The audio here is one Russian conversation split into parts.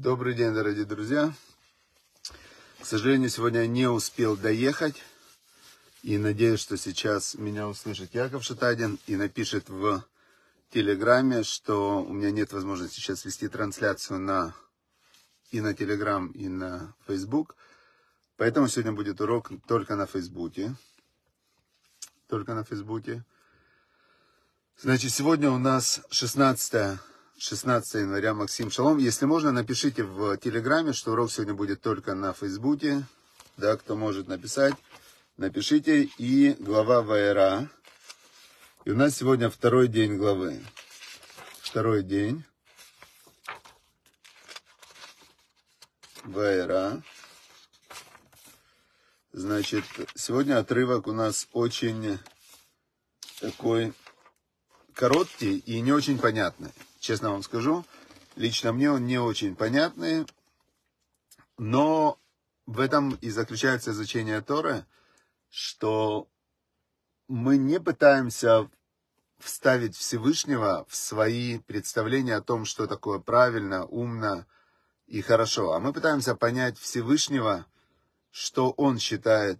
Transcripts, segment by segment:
Добрый день, дорогие друзья. К сожалению, сегодня не успел доехать. И надеюсь, что сейчас меня услышит Яков Шатадин и напишет в Телеграме, что у меня нет возможности сейчас вести трансляцию на и на Телеграм, и на Фейсбук. Поэтому сегодня будет урок только на Фейсбуке. Только на Фейсбуке. Значит, сегодня у нас 16 16 января, Максим Шалом. Если можно, напишите в Телеграме, что урок сегодня будет только на Фейсбуке. Да, кто может написать, напишите. И глава Вайра. И у нас сегодня второй день главы. Второй день. Вайра. Значит, сегодня отрывок у нас очень такой короткий и не очень понятный. Честно вам скажу, лично мне он не очень понятный, но в этом и заключается значение Торы, что мы не пытаемся вставить Всевышнего в свои представления о том, что такое правильно, умно и хорошо. А мы пытаемся понять Всевышнего, что он считает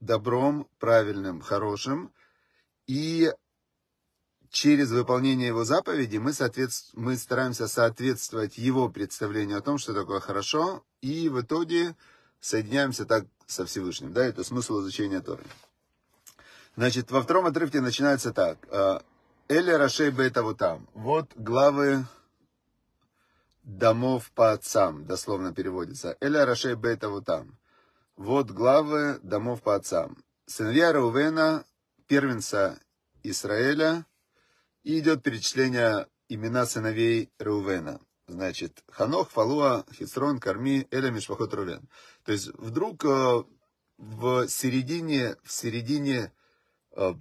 добром, правильным, хорошим, и через выполнение его заповеди мы, соответств... мы стараемся соответствовать его представлению о том, что такое хорошо, и в итоге соединяемся так со Всевышним. Да, это смысл изучения Торы. Значит, во втором отрывке начинается так. А, Эли Рашей Бейта вот там. Вот главы домов по отцам, дословно переводится. Эли Рашей Бейта вот там. Вот главы домов по отцам. Сыновья Рувена, первенца Израиля, и идет перечисление имена сыновей Рувена. Значит, Ханох, Фалуа, Хисрон, Карми, Эля, Мишпахот, Рувен. То есть вдруг э, в середине, в середине, э,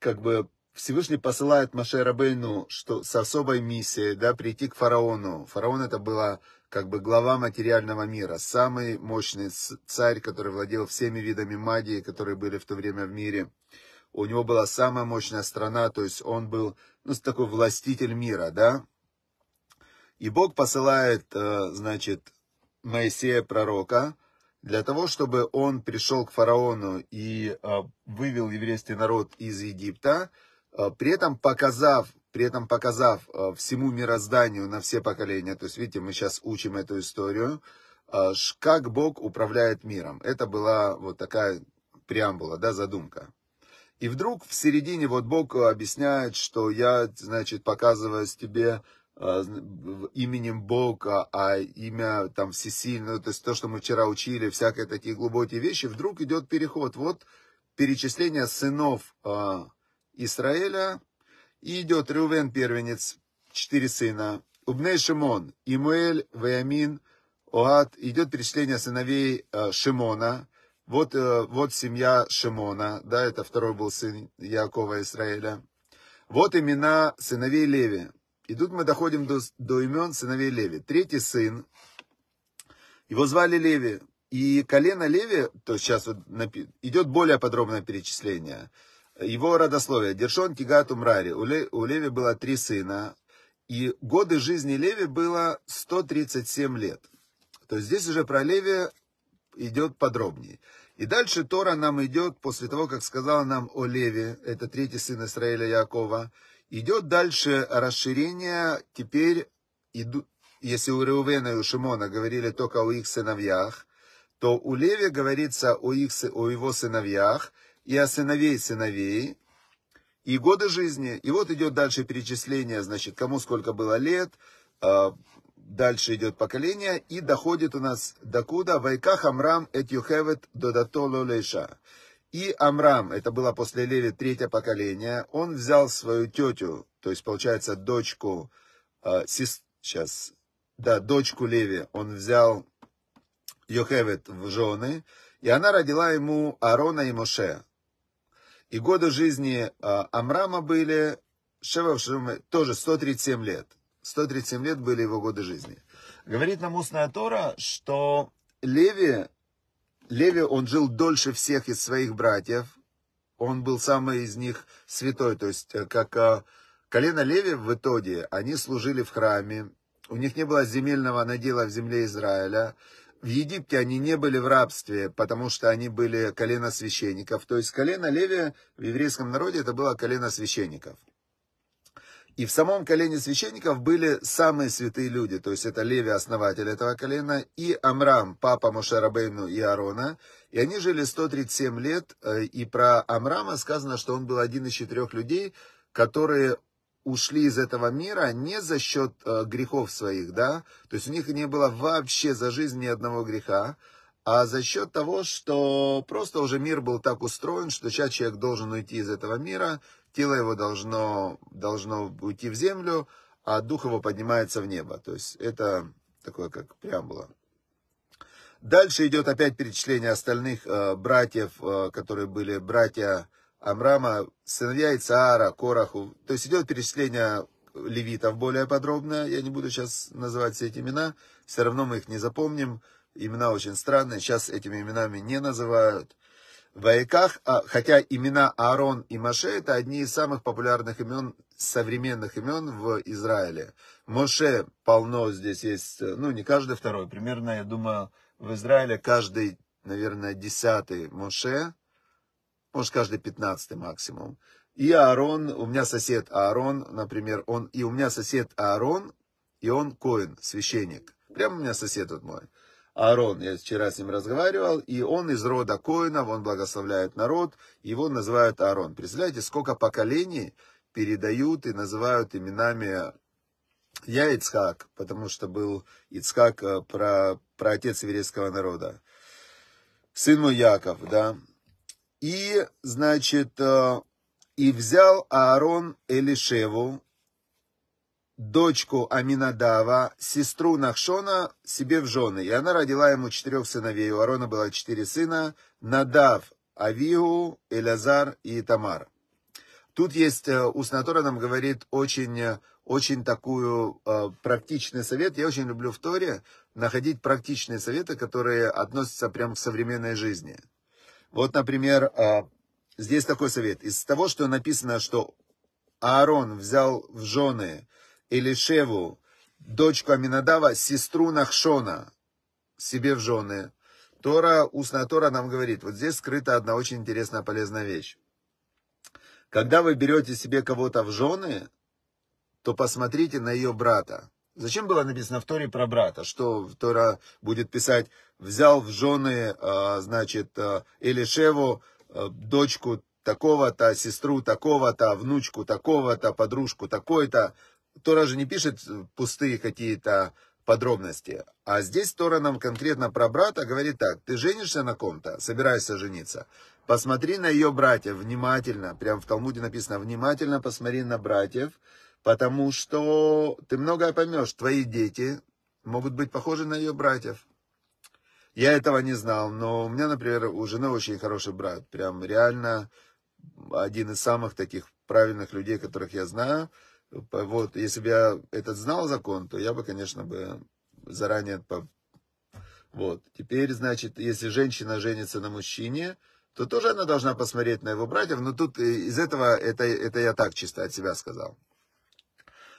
как бы Всевышний посылает Маше Рабейну что, с особой миссией, да, прийти к фараону. Фараон это была как бы глава материального мира, самый мощный царь, который владел всеми видами магии, которые были в то время в мире у него была самая мощная страна, то есть он был, ну, такой властитель мира, да. И Бог посылает, э, значит, Моисея пророка, для того, чтобы он пришел к фараону и э, вывел еврейский народ из Египта, э, при этом показав, при этом показав всему мирозданию на все поколения, то есть, видите, мы сейчас учим эту историю, как Бог управляет миром. Это была вот такая преамбула, да, задумка. И вдруг в середине вот Бог э, объясняет, что я, значит, показываю тебе э, именем Бога, а имя там всесильное, то есть то, что мы вчера учили, всякие такие глубокие вещи, вдруг идет переход. Вот перечисление сынов э, Израиля, и идет Рювен первенец, четыре сына, Убней Шимон, Имуэль, Ваямин, Оад. идет перечисление сыновей э, Шимона, вот, э, вот семья Шимона, да, это второй был сын Якова Израиля. Вот имена сыновей Леви. И тут мы доходим до, до имен сыновей Леви. Третий сын, его звали Леви. И колено Леви, то сейчас вот напи... идет более подробное перечисление. Его родословие. Дершон, Кигат, Умрари. У, Ле... у Леви было три сына. И годы жизни Леви было 137 лет. То есть здесь уже про Леви идет подробнее. И дальше Тора нам идет, после того, как сказала нам о Леве, это третий сын Израиля Якова, идет дальше расширение, теперь, иду, если у Реувена и у Шимона говорили только о их сыновьях, то у Леви говорится о, их, о его сыновьях и о сыновей сыновей, и годы жизни. И вот идет дальше перечисление, значит, кому сколько было лет, а, Дальше идет поколение и доходит у нас до куда? Вайках Амрам эт Юхевет додатоло лейша. И Амрам, это было после Леви третье поколение, он взял свою тетю, то есть, получается, дочку, э, сес... сейчас, да, дочку Леви, он взял Йохевет в жены, и она родила ему Аарона и Моше. И годы жизни э, Амрама были, Шевавшим, тоже 137 лет. 137 лет были его годы жизни. Говорит нам устная Тора, что Леви, Леви, он жил дольше всех из своих братьев. Он был самый из них святой. То есть, э, как э, колено Леви в итоге, они служили в храме. У них не было земельного надела в земле Израиля. В Египте они не были в рабстве, потому что они были колено священников. То есть колено Леви в еврейском народе это было колено священников. И в самом колене священников были самые святые люди, то есть это Леви, основатель этого колена, и Амрам, папа Мушарабейну и Арона. И они жили 137 лет, э, и про Амрама сказано, что он был один из четырех людей, которые ушли из этого мира не за счет э, грехов своих, да, то есть у них не было вообще за жизнь ни одного греха, а за счет того, что просто уже мир был так устроен, что сейчас человек должен уйти из этого мира, тело его должно, должно уйти в землю, а дух его поднимается в небо. То есть это такое как преамбула. Дальше идет опять перечисление остальных э, братьев, э, которые были братья Амрама, сыновья Ицаара, Кораху. То есть идет перечисление левитов более подробно. Я не буду сейчас называть все эти имена, все равно мы их не запомним. Имена очень странные, сейчас этими именами не называют. Ваиках, а, хотя имена Аарон и Моше это одни из самых популярных имен, современных имен в Израиле. Моше полно здесь есть, ну не каждый второй, примерно, я думаю, в Израиле каждый, наверное, десятый Моше, может каждый пятнадцатый максимум. И Аарон, у меня сосед Аарон, например, он, и у меня сосед Аарон, и он Коин, священник. Прямо у меня сосед вот мой. Аарон, я вчера с ним разговаривал, и он из рода Коинов, он благословляет народ, его называют Аарон. Представляете, сколько поколений передают и называют именами э, я Ицхак, потому что был Ицхак э, про, про отец еврейского народа. Сын мой Яков, да. И, значит, э, и взял Аарон Элишеву, дочку Аминадава, сестру Нахшона, себе в жены. И она родила ему четырех сыновей. У Арона было четыре сына. Надав, Авигу, Элязар и Тамар. Тут есть, э, Уснатора нам говорит очень, э, очень такую э, практичный совет. Я очень люблю в Торе находить практичные советы, которые относятся прямо к современной жизни. Вот, например, э, здесь такой совет. Из того, что написано, что Аарон взял в жены Элишеву, дочку Аминадава, сестру Нахшона, себе в жены. Тора, устная Тора нам говорит, вот здесь скрыта одна очень интересная полезная вещь. Когда вы берете себе кого-то в жены, то посмотрите на ее брата. Зачем было написано в Торе про брата? Что Тора будет писать, взял в жены, а, значит, а, Элишеву, а, дочку такого-то, сестру такого-то, внучку такого-то, подружку такой-то. Тора же не пишет пустые какие-то подробности. А здесь Тора нам конкретно про брата говорит так. Ты женишься на ком-то, собираешься жениться. Посмотри на ее братьев внимательно. Прям в Талмуде написано, внимательно посмотри на братьев. Потому что ты многое поймешь. Твои дети могут быть похожи на ее братьев. Я этого не знал, но у меня, например, у жены очень хороший брат. Прям реально один из самых таких правильных людей, которых я знаю. Вот, если бы я этот знал закон, то я бы, конечно, бы заранее... Вот, теперь, значит, если женщина женится на мужчине, то тоже она должна посмотреть на его братьев. Но тут э, из этого, это, это я так чисто от себя сказал.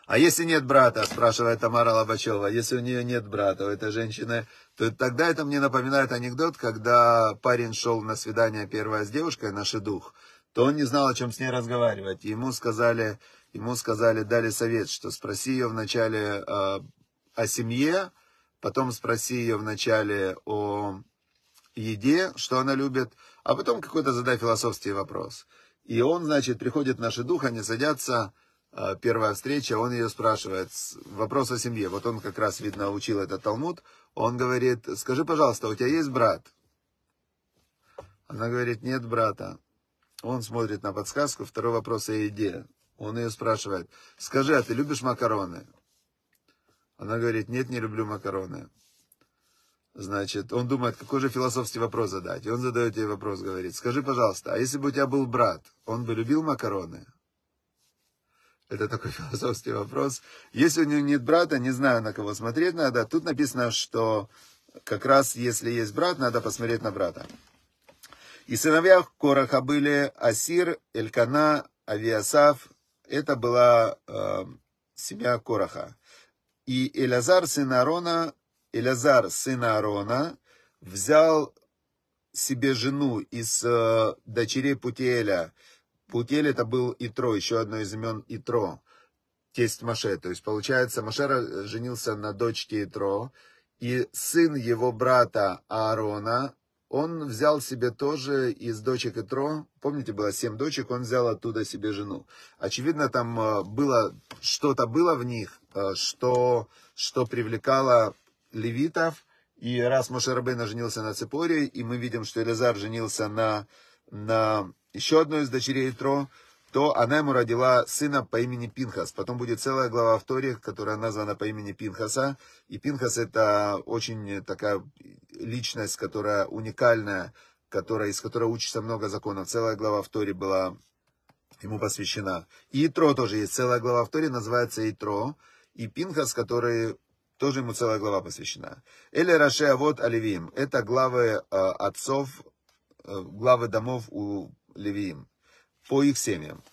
А если нет брата, спрашивает Тамара Лобачева, если у нее нет брата, у этой женщины, то тогда это мне напоминает анекдот, когда парень шел на свидание первое с девушкой на шедух, то он не знал, о чем с ней разговаривать. Ему сказали, ему сказали, дали совет, что спроси ее вначале э, о семье, потом спроси ее вначале о еде, что она любит, а потом какой-то задай философский вопрос. И он, значит, приходит в наши дух, они садятся, э, первая встреча, он ее спрашивает, вопрос о семье. Вот он как раз, видно, учил этот Талмуд. Он говорит, скажи, пожалуйста, у тебя есть брат? Она говорит, нет брата. Он смотрит на подсказку, второй вопрос о еде. Он ее спрашивает, скажи, а ты любишь макароны? Она говорит, нет, не люблю макароны. Значит, он думает, какой же философский вопрос задать. И он задает ей вопрос, говорит, скажи, пожалуйста, а если бы у тебя был брат, он бы любил макароны? Это такой философский вопрос. Если у него нет брата, не знаю, на кого смотреть надо. Тут написано, что как раз если есть брат, надо посмотреть на брата. И сыновья Кораха были Асир, Элькана, Авиасав, это была э, семья Короха. И Элязар, сын Аарона, Элязар, сын Аарона, взял себе жену из э, дочерей Путиэля. Путиэль это был Итро, еще одно из имен Итро, тесть Маше. То есть, получается, Машера женился на дочке Итро, и сын его брата Аарона, он взял себе тоже из дочек Итро, помните, было семь дочек, он взял оттуда себе жену. Очевидно, там э, было, что-то было в них, э, что, что привлекало левитов, и раз Мошерабейна женился на Цепоре, и мы видим, что Элизар женился на, на еще одной из дочерей Итро, то она ему родила сына по имени Пинхас. Потом будет целая глава в Торе, которая названа по имени Пинхаса. И Пинхас это очень такая личность, которая уникальная, которая, из которой учится много законов. Целая глава в Торе была ему посвящена. И Итро тоже есть. Целая глава в Торе называется Итро. И Пинхас, который тоже ему целая глава посвящена. Эле рашеа вот Оливим. Это главы э, отцов, э, главы домов у Левиим по их семьям.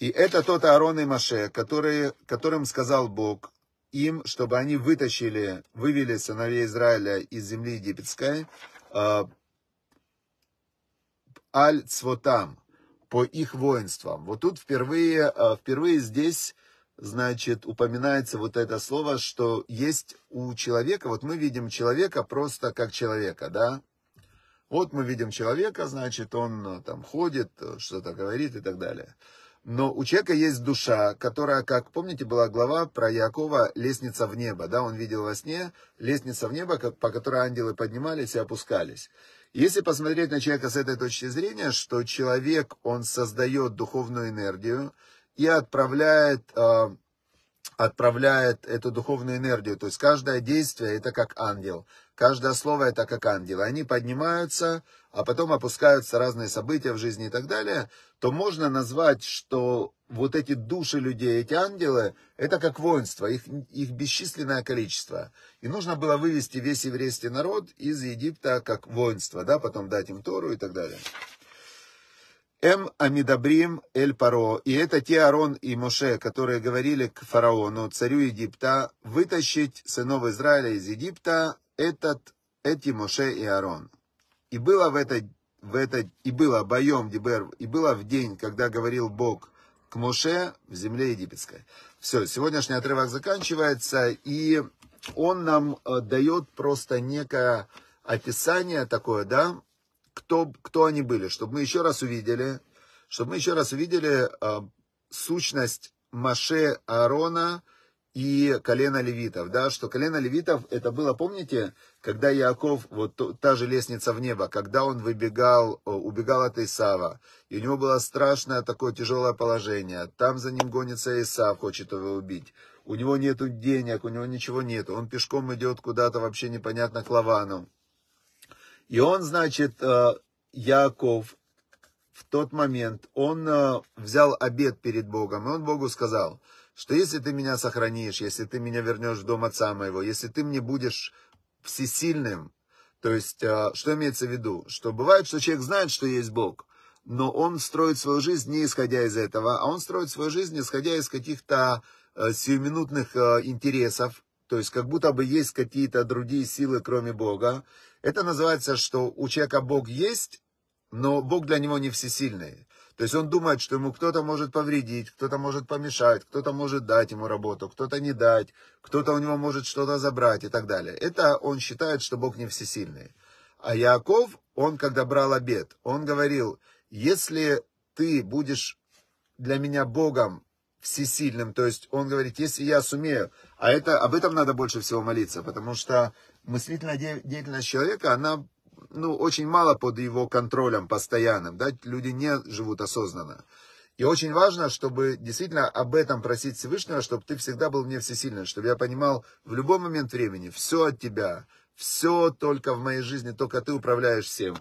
И это тот Аарон и Маше, которые, которым сказал Бог им, чтобы они вытащили, вывели сыновей Израиля из земли египетской, а, аль цвотам, по их воинствам. Вот тут впервые, а, впервые здесь, значит, упоминается вот это слово, что есть у человека, вот мы видим человека просто как человека, да, вот мы видим человека, значит, он э, там ходит, э, что-то говорит и так далее. Но у человека есть душа, которая, как помните, была глава про Якова «Лестница в небо». Да, он видел во сне лестница в небо, по которой ангелы поднимались и опускались. Если посмотреть на человека с этой точки зрения, что человек, он создает духовную энергию и отправляет э, отправляет эту духовную энергию. То есть каждое действие это как ангел, каждое слово это как ангел. Они поднимаются, а потом опускаются разные события в жизни и так далее. То можно назвать, что вот эти души людей, эти ангелы, это как воинство, их, их бесчисленное количество. И нужно было вывести весь еврейский народ из Египта как воинство, да, потом дать им Тору и так далее. М. Амидабрим Эль Паро. И это те Арон и Моше, которые говорили к фараону, царю Египта, вытащить сынов Израиля из Египта, этот, эти Моше и Арон. И было в этот, в этот, и было боем Дибер, и было в день, когда говорил Бог к Моше в земле египетской. Все, сегодняшний отрывок заканчивается, и он нам э, дает просто некое описание такое, да, кто, кто они были, чтобы мы еще раз увидели, чтобы мы еще раз увидели э, сущность Маше Аарона и колена левитов, да, что колено левитов, это было, помните, когда Яков, вот та же лестница в небо, когда он выбегал, убегал от Исава, и у него было страшное такое тяжелое положение, там за ним гонится Исав, хочет его убить, у него нету денег, у него ничего нет, он пешком идет куда-то вообще непонятно к Лавану, и он, значит, э, Яков в тот момент, он э, взял обед перед Богом, и он Богу сказал, что если ты меня сохранишь, если ты меня вернешь в дом отца моего, если ты мне будешь всесильным, то есть, э, что имеется в виду? Что бывает, что человек знает, что есть Бог, но он строит свою жизнь не исходя из этого, а он строит свою жизнь исходя из каких-то сиюминутных интересов, то есть как будто бы есть какие-то другие силы, кроме Бога. Это называется, что у человека Бог есть, но Бог для него не всесильный. То есть он думает, что ему кто-то может повредить, кто-то может помешать, кто-то может дать ему работу, кто-то не дать, кто-то у него может что-то забрать и так далее. Это он считает, что Бог не всесильный. А Яков, он когда брал обед, он говорил, если ты будешь для меня Богом всесильным. То есть он говорит, если я сумею, а это, об этом надо больше всего молиться, потому что мыслительная деятельность человека, она ну, очень мало под его контролем постоянным. Да? Люди не живут осознанно. И очень важно, чтобы действительно об этом просить Всевышнего, чтобы ты всегда был мне всесильным, чтобы я понимал в любой момент времени все от тебя, все только в моей жизни, только ты управляешь всем.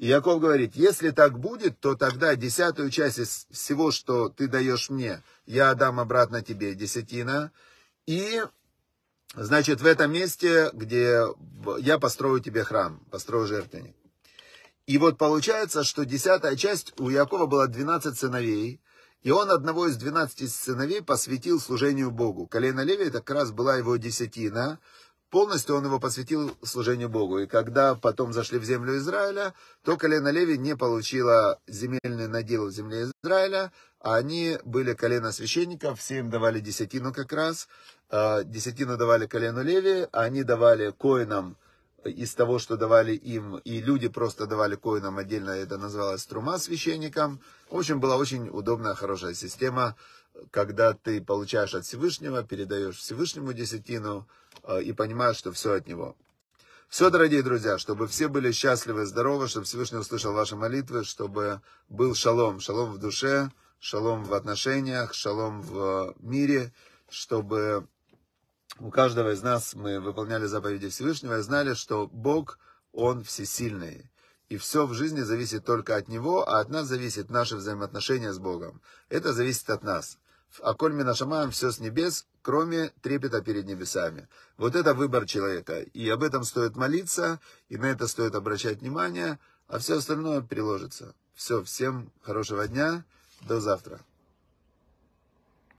И Яков говорит, если так будет, то тогда десятую часть из всего, что ты даешь мне, я отдам обратно тебе десятина. И, значит, в этом месте, где я построю тебе храм, построю жертвенник. И вот получается, что десятая часть, у Якова была 12 сыновей, и он одного из 12 сыновей посвятил служению Богу. Колено Леви это как раз была его десятина, Полностью он его посвятил служению Богу. И когда потом зашли в землю Израиля, то колено Леви не получило земельный надел в земле Израиля, а они были колено священников, все им давали десятину как раз. А, десятину давали колену Леви, а они давали коинам из того, что давали им, и люди просто давали коинам отдельно, это называлось трума священникам. В общем, была очень удобная, хорошая система когда ты получаешь от Всевышнего, передаешь Всевышнему десятину э, и понимаешь, что все от Него. Все, дорогие друзья, чтобы все были счастливы и здоровы, чтобы Всевышний услышал ваши молитвы, чтобы был шалом, шалом в душе, шалом в отношениях, шалом в э, мире, чтобы у каждого из нас мы выполняли заповеди Всевышнего и знали, что Бог, Он всесильный. И все в жизни зависит только от Него, а от нас зависит наше взаимоотношение с Богом. Это зависит от нас. А коль мы нашамаем все с небес, кроме трепета перед небесами. Вот это выбор человека. И об этом стоит молиться, и на это стоит обращать внимание, а все остальное приложится. Все, всем хорошего дня, до завтра.